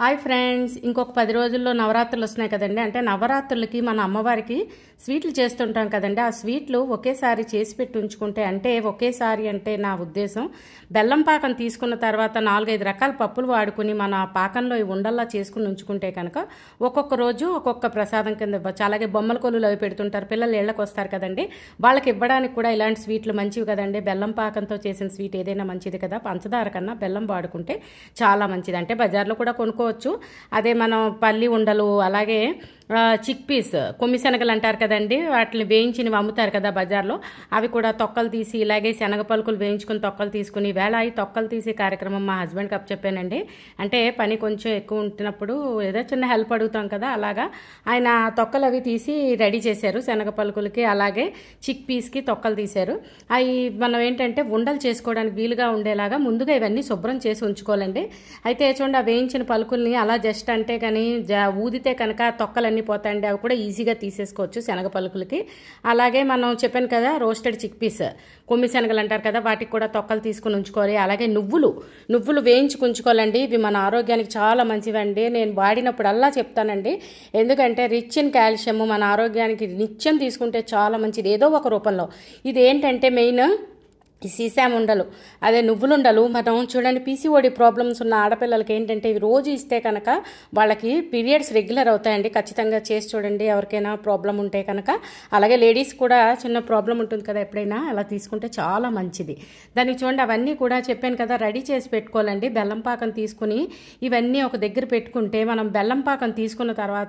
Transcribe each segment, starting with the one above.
hi friends ఇంకొక పది రోజుల్లో నవరాత్రులు వస్తున్నాయి కదండి అంటే నవరాత్రులకి మన అమ్మవారికి స్వీట్లు చేస్తుంటాం కదండి ఆ స్వీట్లు ఒకేసారి చేసి పెట్టి ఉంచుకుంటే అంటే ఒకేసారి అంటే నా ఉద్దేశం బెల్లం పాకం తీసుకున్న తర్వాత నాలుగైదు రకాల పప్పులు వాడుకుని మన పాకంలో ఈ ఉండల్లా చేసుకుని ఉంచుకుంటే కనుక ఒక్కొక్క రోజు ఒక్కొక్క ప్రసాదం కింద ఇవ్వచ్చు అలాగే బొమ్మల కొలులు అవి పెడుతుంటారు పిల్లలు ఇళ్ళకి వస్తారు కదండి వాళ్ళకి ఇవ్వడానికి కూడా ఇలాంటి స్వీట్లు మంచివి కదండి బెల్లం పాకంతో చేసిన స్వీట్ ఏదైనా మంచిది కదా పంచదార కన్నా బెల్లం వాడుకుంటే చాలా మంచిది అంటే బజార్లో కూడా కొనుక్కో చేసుకోవచ్చు అదే మనం పల్లి ఉండలు అలాగే చిక్ పీస్ కొమ్మి శనగలు అంటారు కదండి వాటిని వేయించినవి అమ్ముతారు కదా బజార్లో అవి కూడా తొక్కలు తీసి ఇలాగే శనగ పలుకులు వేయించుకుని తొక్కలు తీసుకుని వేళ అవి తొక్కలు తీసే కార్యక్రమం మా హస్బెండ్కి అప్పు చెప్పానండి అంటే పని కొంచెం ఎక్కువ ఉంటున్నప్పుడు ఏదో చిన్న హెల్ప్ అడుగుతాం కదా అలాగా ఆయన తొక్కలు అవి తీసి రెడీ చేశారు శనగ పలుకులకి అలాగే చిక్ పీస్కి తొక్కలు తీశారు అవి మనం ఏంటంటే ఉండలు చేసుకోవడానికి వీలుగా ఉండేలాగా ముందుగా ఇవన్నీ శుభ్రం చేసి ఉంచుకోవాలండి అయితే చూడండి ఆ వేయించిన పలుకులు పువ్వుల్ని అలా జస్ట్ అంటే కానీ జా ఊదితే కనుక తొక్కలన్నీ పోతాయండి అవి కూడా ఈజీగా తీసేసుకోవచ్చు శనగ పలుకులకి అలాగే మనం చెప్పాను కదా రోస్టెడ్ పీస్ కొమ్మి శనగలు అంటారు కదా వాటికి కూడా తొక్కలు తీసుకుని ఉంచుకోవాలి అలాగే నువ్వులు నువ్వులు వేయించుకు ఉంచుకోవాలండి ఇవి మన ఆరోగ్యానికి చాలా మంచివండి నేను వాడినప్పుడల్లా చెప్తానండి ఎందుకంటే రిచ్ ఇన్ కాల్షియము మన ఆరోగ్యానికి నిత్యం తీసుకుంటే చాలా మంచిది ఏదో ఒక రూపంలో ఇది ఏంటంటే మెయిన్ సీసాముండలు అదే నువ్వులుండలు మనం చూడండి పీసీఓడి ప్రాబ్లమ్స్ ఉన్న ఆడపిల్లలకి ఏంటంటే ఇవి రోజు ఇస్తే కనుక వాళ్ళకి పీరియడ్స్ రెగ్యులర్ అవుతాయండి ఖచ్చితంగా చేసి చూడండి ఎవరికైనా ప్రాబ్లం ఉంటే కనుక అలాగే లేడీస్ కూడా చిన్న ప్రాబ్లం ఉంటుంది కదా ఎప్పుడైనా అలా తీసుకుంటే చాలా మంచిది దానికి చూడండి అవన్నీ కూడా చెప్పాను కదా రెడీ చేసి పెట్టుకోవాలండి బెల్లం పాకం తీసుకుని ఇవన్నీ ఒక దగ్గర పెట్టుకుంటే మనం బెల్లం పాకం తీసుకున్న తర్వాత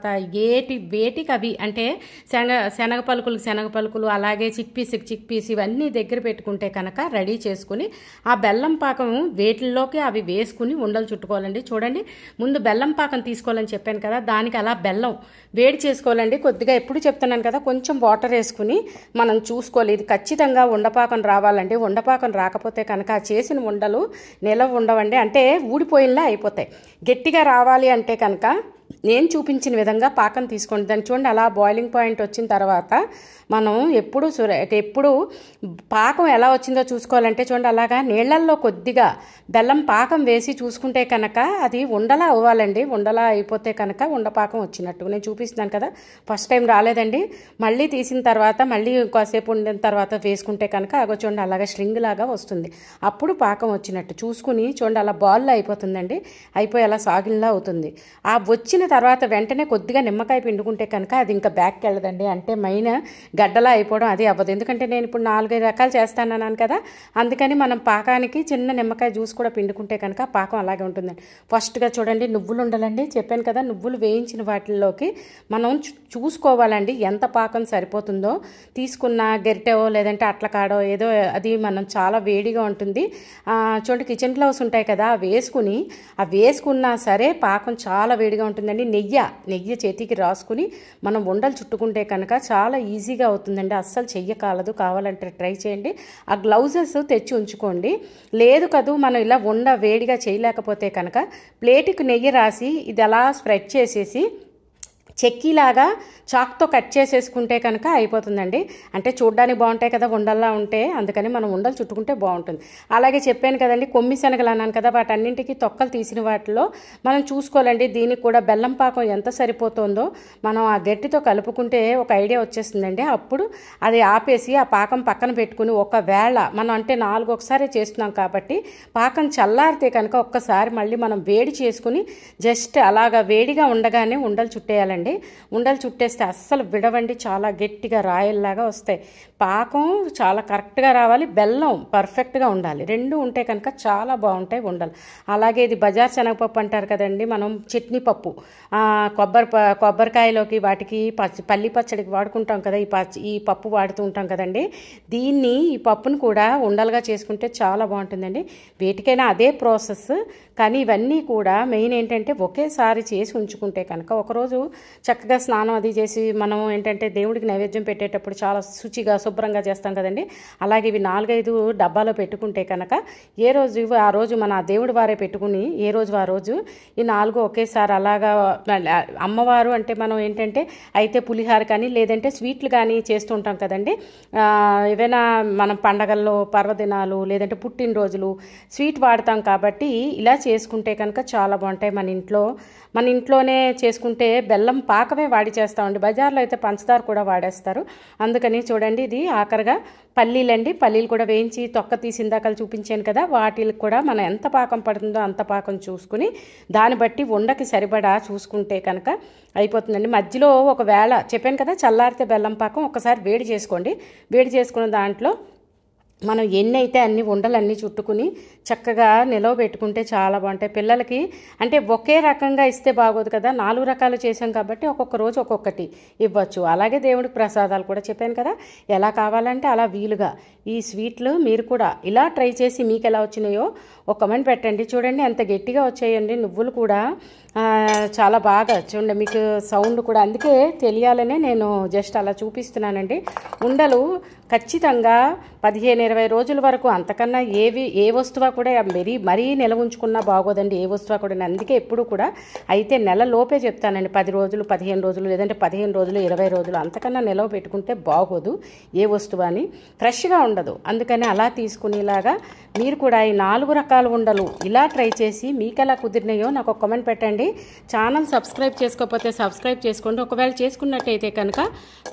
ఏటి వేటికి అవి అంటే శనగ శనగ పలుకులు శనగ పలుకులు అలాగే చిక్ చిక్పీస్ చిక్ పీస్ ఇవన్నీ దగ్గర పెట్టుకుంటే కనుక రెడీ చేసుకుని ఆ బెల్లం పాకం వేటిల్లోకి అవి వేసుకుని ఉండలు చుట్టుకోవాలండి చూడండి ముందు బెల్లం పాకం తీసుకోవాలని చెప్పాను కదా దానికి అలా బెల్లం వేడి చేసుకోవాలండి కొద్దిగా ఎప్పుడు చెప్తున్నాను కదా కొంచెం వాటర్ వేసుకుని మనం చూసుకోవాలి ఇది ఖచ్చితంగా ఉండపాకం రావాలండి ఉండపాకం రాకపోతే కనుక చేసిన ఉండలు నిలవ ఉండవండి అంటే ఊడిపోయినలా అయిపోతాయి గట్టిగా రావాలి అంటే కనుక నేను చూపించిన విధంగా పాకం తీసుకోండి దాన్ని చూడండి అలా బాయిలింగ్ పాయింట్ వచ్చిన తర్వాత మనం ఎప్పుడు ఎప్పుడు పాకం ఎలా వచ్చిందో చూసుకోవాలంటే చూడండి అలాగా నీళ్ళల్లో కొద్దిగా బెల్లం పాకం వేసి చూసుకుంటే కనుక అది ఉండలా అవ్వాలండి ఉండలా అయిపోతే కనుక ఉండపాకం వచ్చినట్టు నేను చూపిస్తున్నాను కదా ఫస్ట్ టైం రాలేదండి మళ్ళీ తీసిన తర్వాత మళ్ళీ కాసేపు ఉండిన తర్వాత వేసుకుంటే కనుక అగో చూడండి అలాగా స్ట్రింగ్ లాగా వస్తుంది అప్పుడు పాకం వచ్చినట్టు చూసుకుని చూడండి అలా బాల్లో అయిపోతుందండి అయిపోయి అలా సాగిల్లా అవుతుంది ఆ వచ్చిన వచ్చిన తర్వాత వెంటనే కొద్దిగా నిమ్మకాయ పిండుకుంటే కనుక అది ఇంకా బ్యాక్కి వెళ్ళదండి అంటే మెయిన్ గడ్డలా అయిపోవడం అది అవ్వదు ఎందుకంటే నేను ఇప్పుడు నాలుగైదు రకాలు చేస్తానన్నాను కదా అందుకని మనం పాకానికి చిన్న నిమ్మకాయ జ్యూస్ కూడా పిండుకుంటే కనుక పాకం అలాగే ఉంటుందండి ఫస్ట్గా చూడండి నువ్వులు ఉండాలండి చెప్పాను కదా నువ్వులు వేయించిన వాటిల్లోకి మనం చూసుకోవాలండి ఎంత పాకం సరిపోతుందో తీసుకున్న గెరిటెవో లేదంటే అట్లకాడో ఏదో అది మనం చాలా వేడిగా ఉంటుంది చూడండి కిచెన్ గ్లౌస్ ఉంటాయి కదా వేసుకుని ఆ వేసుకున్నా సరే పాకం చాలా వేడిగా ఉంటుంది అవుతుందండి నెయ్యి నెయ్యి చేతికి రాసుకుని మనం ఉండలు చుట్టుకుంటే కనుక చాలా ఈజీగా అవుతుందండి అస్సలు చెయ్య కాలదు కావాలంటే ట్రై చేయండి ఆ గ్లౌజెస్ తెచ్చి ఉంచుకోండి లేదు కదూ మనం ఇలా ఉండ వేడిగా చేయలేకపోతే కనుక ప్లేటుకు నెయ్యి రాసి ఇది అలా స్ప్రెడ్ చేసేసి చెక్కీలాగా చాక్తో కట్ చేసేసుకుంటే కనుక అయిపోతుందండి అంటే చూడడానికి బాగుంటాయి కదా ఉండల్లా ఉంటే అందుకని మనం ఉండలు చుట్టుకుంటే బాగుంటుంది అలాగే చెప్పాను కదండి కొమ్మి శనగలు అన్నాను కదా వాటన్నింటికి తొక్కలు తీసిన వాటిలో మనం చూసుకోవాలండి దీనికి కూడా బెల్లం పాకం ఎంత సరిపోతుందో మనం ఆ గట్టితో కలుపుకుంటే ఒక ఐడియా వచ్చేస్తుందండి అప్పుడు అది ఆపేసి ఆ పాకం పక్కన పెట్టుకుని ఒకవేళ మనం అంటే నాలుగు ఒకసారి చేస్తున్నాం కాబట్టి పాకం చల్లారితే కనుక ఒక్కసారి మళ్ళీ మనం వేడి చేసుకుని జస్ట్ అలాగా వేడిగా ఉండగానే ఉండలు చుట్టేయాలండి అండి ఉండలు చుట్టేస్తే అస్సలు విడవండి చాలా గట్టిగా రాయల్లాగా వస్తాయి పాకం చాలా కరెక్ట్గా రావాలి బెల్లం పర్ఫెక్ట్గా ఉండాలి రెండు ఉంటే కనుక చాలా బాగుంటాయి ఉండలు అలాగే ఇది బజార్ శనగపప్పు అంటారు కదండి మనం చట్నీ పప్పు కొబ్బరి కొబ్బరికాయలోకి వాటికి పచ్చి పల్లి పచ్చడికి వాడుకుంటాం కదా ఈ పచ్చి ఈ పప్పు వాడుతూ ఉంటాం కదండి దీన్ని ఈ పప్పును కూడా ఉండలుగా చేసుకుంటే చాలా బాగుంటుందండి వీటికైనా అదే ప్రాసెస్ కానీ ఇవన్నీ కూడా మెయిన్ ఏంటంటే ఒకేసారి చేసి ఉంచుకుంటే కనుక ఒకరోజు చక్కగా స్నానం అది చేసి మనం ఏంటంటే దేవుడికి నైవేద్యం పెట్టేటప్పుడు చాలా శుచిగా శుభ్రంగా చేస్తాం కదండి అలాగే ఇవి నాలుగైదు డబ్బాలో పెట్టుకుంటే కనుక ఏ రోజు ఆ రోజు మన దేవుడి వారే పెట్టుకుని ఏ రోజు ఆ రోజు ఈ నాలుగు ఒకేసారి అలాగా అమ్మవారు అంటే మనం ఏంటంటే అయితే పులిహార కానీ లేదంటే స్వీట్లు కానీ చేస్తుంటాం కదండి ఏవైనా మనం పండగల్లో పర్వదినాలు లేదంటే పుట్టినరోజులు స్వీట్ వాడతాం కాబట్టి ఇలా చేసుకుంటే కనుక చాలా బాగుంటాయి మన ఇంట్లో మన ఇంట్లోనే చేసుకుంటే బెల్లం పాకమే వాడి చేస్తామండి బజార్లో అయితే పంచదార కూడా వాడేస్తారు అందుకని చూడండి ఇది ఆఖరిగా పల్లీలండి పల్లీలు కూడా వేయించి తొక్క తీసి ఇందాకలు చూపించాను కదా వాటికి కూడా మనం ఎంత పాకం పడుతుందో అంత పాకం చూసుకుని దాన్ని బట్టి ఉండకి సరిపడా చూసుకుంటే కనుక అయిపోతుందండి మధ్యలో ఒకవేళ చెప్పాను కదా చల్లారితే బెల్లం పాకం ఒకసారి వేడి చేసుకోండి వేడి చేసుకున్న దాంట్లో మనం ఎన్ని అయితే అన్ని ఉండలన్నీ చుట్టుకుని చక్కగా నిలవ పెట్టుకుంటే చాలా బాగుంటాయి పిల్లలకి అంటే ఒకే రకంగా ఇస్తే బాగోదు కదా నాలుగు రకాలు చేసాం కాబట్టి ఒక్కొక్క రోజు ఒక్కొక్కటి ఇవ్వచ్చు అలాగే దేవుడికి ప్రసాదాలు కూడా చెప్పాను కదా ఎలా కావాలంటే అలా వీలుగా ఈ స్వీట్లు మీరు కూడా ఇలా ట్రై చేసి మీకు ఎలా వచ్చినాయో ఒక కమెంట్ పెట్టండి చూడండి ఎంత గట్టిగా వచ్చాయండి నువ్వులు కూడా చాలా బాగా చూడండి మీకు సౌండ్ కూడా అందుకే తెలియాలనే నేను జస్ట్ అలా చూపిస్తున్నానండి ఉండలు ఖచ్చితంగా పదిహేను ఇరవై రోజుల వరకు అంతకన్నా ఏవి ఏ వస్తువు కూడా మరీ మరీ నెల ఉంచుకున్నా బాగోదండి ఏ వస్తువు కూడా అందుకే ఎప్పుడు కూడా అయితే నెల లోపే చెప్తానండి పది రోజులు పదిహేను రోజులు లేదంటే పదిహేను రోజులు ఇరవై రోజులు అంతకన్నా నిలవ పెట్టుకుంటే బాగోదు ఏ వస్తువు అని ఫ్రెష్గా ఉండదు అందుకని అలా తీసుకునేలాగా మీరు కూడా ఈ నాలుగు రకాల ఉండలు ఇలా ట్రై చేసి మీకు ఎలా కుదిరినాయో నాకు ఒక కమెంట్ పెట్టండి ఛానల్ సబ్స్క్రైబ్ చేసుకోకపోతే సబ్స్క్రైబ్ చేసుకోండి ఒకవేళ చేసుకున్నట్టయితే కనుక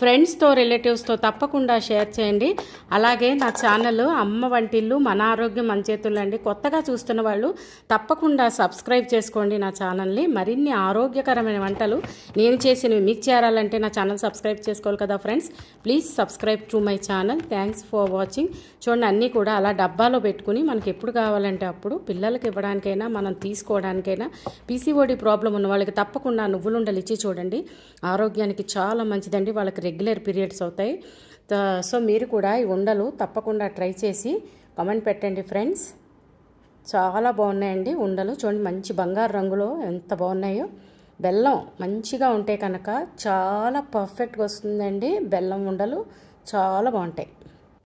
ఫ్రెండ్స్తో రిలేటివ్స్తో తప్పకుండా షేర్ చేయండి అలాగే నా ఛానల్ ఛానల్ అమ్మ వంటిల్లు మన ఆరోగ్యం మన చేతుల్లో అండి కొత్తగా చూస్తున్న వాళ్ళు తప్పకుండా సబ్స్క్రైబ్ చేసుకోండి నా ఛానల్ని మరిన్ని ఆరోగ్యకరమైన వంటలు నేను చేసినవి మీకు చేరాలంటే నా ఛానల్ సబ్స్క్రైబ్ చేసుకోవాలి కదా friends please subscribe to my channel thanks for watching చూడండి అన్నీ కూడా అలా డబ్బాలో పెట్టుకుని మనకి ఎప్పుడు కావాలంటే అప్పుడు పిల్లలకి ఇవ్వడానికైనా మనం తీసుకోవడానికైనా పీసీఓడి ప్రాబ్లం ఉన్న వాళ్ళకి తప్పకుండా నువ్వులుండలు ఇచ్చి చూడండి ఆరోగ్యానికి చాలా మంచిదండి వాళ్ళకి రెగ్యులర్ పీరియడ్స్ అవుతాయి సో మీరు కూడా ఈ ఉండలు తప్పకుండా ట్రై చేసి కమెంట్ పెట్టండి ఫ్రెండ్స్ చాలా బాగున్నాయండి ఉండలు చూడండి మంచి బంగారు రంగులో ఎంత బాగున్నాయో బెల్లం మంచిగా ఉంటే కనుక చాలా పర్ఫెక్ట్గా వస్తుందండి బెల్లం ఉండలు చాలా బాగుంటాయి